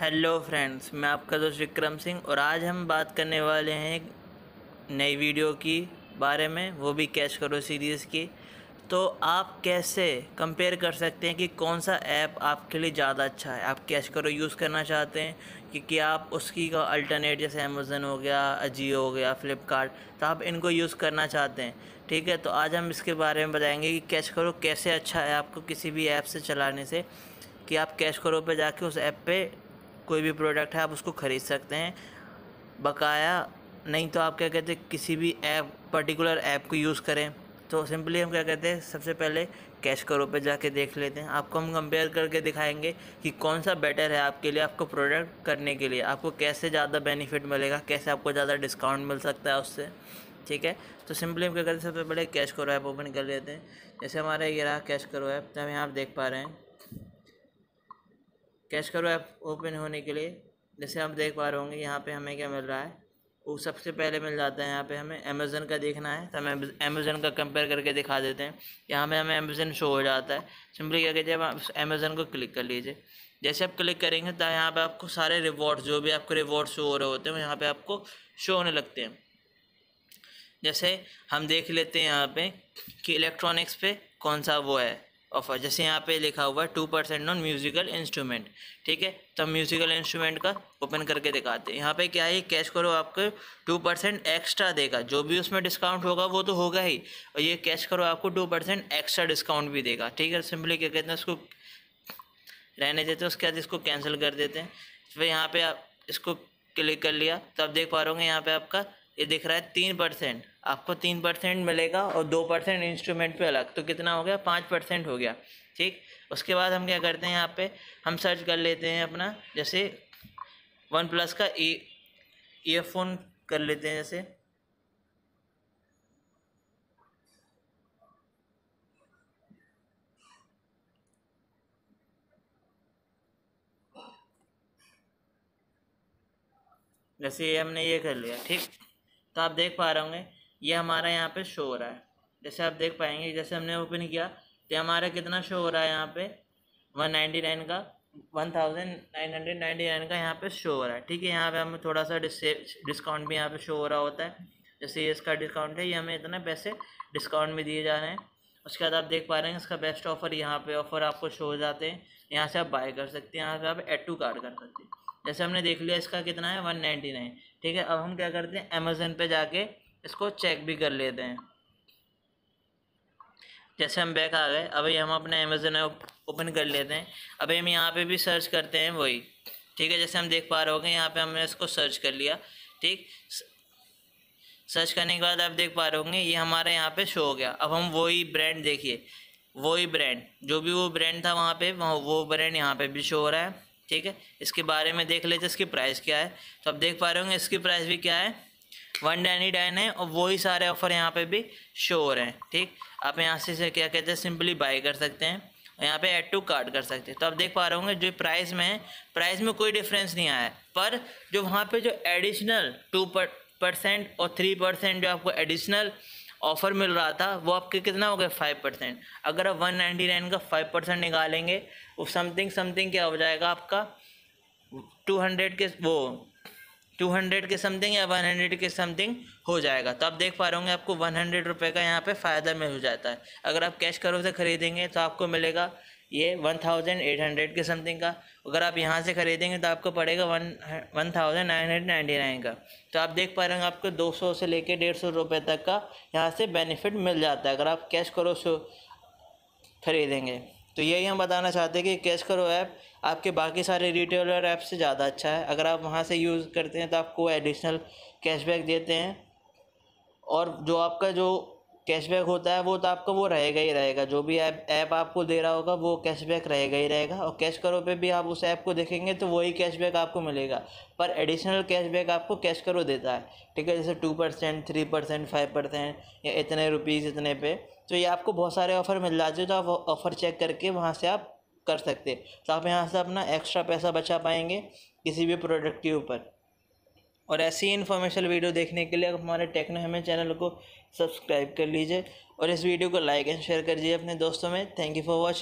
hello friends मैं आपका दोस्त विक्रम सिंह और आज हम बात करने वाले हैं नई वीडियो की बारे में वो भी कैश करो सीरीज़ की तो आप कैसे कंपेयर कर सकते हैं कि कौन सा ऐप आपके लिए ज़्यादा अच्छा है आप कैश करो यूज़ करना चाहते हैं क्योंकि आप उसकी का अल्टरनेट जैसे अमेज़न हो गया अजियो हो गया फ्लिपकार्ट तो आप इनको यूज़ करना चाहते हैं ठीक है तो आज हम इसके बारे में बताएंगे कि कैश करो कैसे अच्छा है आपको किसी भी ऐप से चलाने से कि आप कैश करो पे जाके उस ऐप पे कोई भी प्रोडक्ट है आप उसको ख़रीद सकते हैं बकाया नहीं तो आप क्या कहते हैं किसी भी ऐप पर्टिकुलर ऐप को यूज़ करें तो सिंपली हम क्या कहते हैं सबसे पहले कैश करो पे जाके देख लेते हैं आपको हम कंपेयर करके दिखाएंगे कि कौन सा बेटर है आपके लिए आपको प्रोडक्ट करने के लिए आपको कैसे ज़्यादा बेनिफिट मिलेगा कैसे आपको ज़्यादा डिस्काउंट मिल सकता है उससे ठीक है तो सिंपली हम क्या कहते हैं सबसे पहले कैश करो ऐप ओपन कर लेते हैं जैसे हमारा ये रहा कैश करो ऐप तो हम यहाँ आप देख पा रहे हैं कैश करो ऐप ओपन होने के लिए जैसे आप देख पा रहे होंगे यहाँ पे हमें क्या मिल रहा है वो सबसे पहले मिल जाता है यहाँ पे हमें अमेज़न का देखना है तो हम अमेज़न का कंपेयर करके दिखा देते हैं यहाँ पे हमें अमेज़न शो हो जाता है सिंपली क्या कीजिए आप अमेज़न को क्लिक कर लीजिए जैसे आप क्लिक करेंगे तो यहाँ पर आपको सारे रिवॉर्ड्स जो भी आपको रिवॉर्ड शो हो रहे होते हैं यहाँ पर आपको शो होने लगते हैं जैसे हम देख लेते हैं यहाँ पर कि इलेक्ट्रॉनिक्स पर कौन सा वो है ऑफर जैसे यहाँ पे लिखा हुआ है two percent non musical instrument ठीक है तो म्यूजिकल इंस्ट्रूमेंट का ओपन करके दिखाते हैं यहाँ पे क्या है कैश करो आपको टू परसेंट एक्स्ट्रा देगा जो भी उसमें डिस्काउंट होगा वो तो होगा ही और ये कैश करो आपको टू परसेंट एक्स्ट्रा डिस्काउंट भी देगा ठीक है सिंपली क्या कहते हैं उसको रहने देते हैं उसके बाद इसको कैंसिल कर देते हैं फिर यहाँ पर आप इसको क्लिक कर लिया तो आप देख पा रहे यहाँ पर आपका ये दिख रहा है तीन परसेंट आपको तीन परसेंट मिलेगा और दो परसेंट इंस्ट्रूमेंट पे अलग तो कितना हो गया पाँच परसेंट हो गया ठीक उसके बाद हम क्या करते हैं यहाँ पे हम सर्च कर लेते हैं अपना जैसे वन प्लस का ईयरफोन e, कर लेते हैं जैसे जैसे हमने ये कर लिया ठीक तो आप देख पा रहे होंगे ये हमारा यहाँ पे शो हो रहा है जैसे आप देख पाएंगे जैसे हमने ओपन किया तो हमारा कितना शो हो रहा है यहाँ पे 199 का 1999 का यहाँ पे शो हो रहा है ठीक है यहाँ पे हमें थोड़ा सा डिस्काउंट भी यहाँ पे शो हो रहा होता है जैसे ये इसका डिस्काउंट है ये हमें इतने पैसे डिस्काउंट में दिए जा रहे हैं उसके बाद आप देख पा रहे हैं इसका बेस्ट ऑफर यहाँ पे ऑफर आपको शो हो जाते हैं यहाँ से आप बाय कर सकते हैं यहाँ से आप एड टू कार्ड कर सकते हैं जैसे हमने देख लिया इसका कितना है वन नाइन्टी नाइन ठीक है अब हम क्या करते हैं अमेज़ोन पे जाके इसको चेक भी कर लेते हैं जैसे हम बैक आ गए अभी हम अपने अमेज़ोन ओपन कर लेते हैं अभी हम यहाँ पे भी सर्च करते हैं वही ठीक है जैसे हम देख पा रहे हो यहाँ पे हमने इसको सर्च कर लिया ठीक सर्च करने के बाद आप देख पा रहे होंगे ये हमारे यहाँ पे शो हो गया अब हम वही ब्रांड देखिए वही ब्रांड जो भी वो ब्रांड था वहाँ पे वो ब्रांड यहाँ पे भी शो हो रहा है ठीक है इसके बारे में देख लेते इसकी प्राइस क्या है तो आप देख पा रहे होंगे इसकी प्राइस भी क्या है वन डैनी डैन है और वही सारे ऑफ़र यहाँ पे भी शो हो रहे हैं ठीक आप यहाँ से क्या कहते हैं सिंपली बाई कर सकते हैं और यहाँ पे ऐड टू कार्ड कर सकते हैं तो आप देख पा रहे होंगे जो प्राइस में है प्राइस में कोई डिफरेंस नहीं आया पर जो वहाँ पे जो एडिशनल टू परसेंट और थ्री परसेंट जो आपको एडिशनल ऑफर मिल रहा था वो आपके कितना हो गया फाइव परसेंट अगर आप वन नाइन्टी नाइन का फाइव परसेंट निकालेंगे वो समथिंग समथिंग क्या हो जाएगा आपका टू हंड्रेड के वो टू हंड्रेड के समथिंग या वन हंड्रेड के समथिंग हो जाएगा तो आप देख पा रहे होंगे आपको वन हंड्रेड रुपये का यहाँ पे फ़ायदा मिल जाता है अगर आप कैश करो से ख़रीदेंगे तो आपको मिलेगा ये वन थाउजेंड एट हंड्रेड के समथिंग का अगर आप यहाँ से ख़रीदेंगे तो आपको पड़ेगा one one thousand nine hundred ninety nine का तो आप देख पा रहे हैं आपको दो सौ से लेकर डेढ़ सौ रुपये तक का यहाँ से बेनिफिट मिल जाता है अगर आप कैश करो सो खरीदेंगे तो यही हम बताना चाहते हैं कि कैश करो ऐप आपके बाकी सारे रिटेलर ऐप से ज़्यादा अच्छा है अगर आप वहाँ से यूज़ करते हैं तो आपको एडिशनल कैशबैक देते हैं और जो आपका जो कैशबैक होता है वो तो आपका वो रहेगा ही रहेगा जो भी ऐप ऐप आपको दे रहा होगा वो कैशबैक रहेगा ही रहेगा और कैश करो पे भी आप उस ऐप को देखेंगे तो वही कैशबैक आपको मिलेगा पर एडिशनल कैशबैक आपको कैश करो देता है ठीक है जैसे two percent three percent five percent या इतने रुपीज़ इतने पे तो ये आपको बहुत सारे ऑफ़र मिल जाते हैं तो आप ऑफ़र चेक करके वहाँ से आप कर सकते तो आप यहाँ से अपना एक्स्ट्रा पैसा बचा पाएंगे किसी भी प्रोडक्ट के ऊपर और ऐसी इन्फॉर्मेशन वीडियो देखने के लिए हमारे टेक्नो हेमन चैनल को सब्सक्राइब कर लीजिए और इस वीडियो को लाइक एंड शेयर कर दीजिए अपने दोस्तों में थैंक यू फॉर वॉचिंग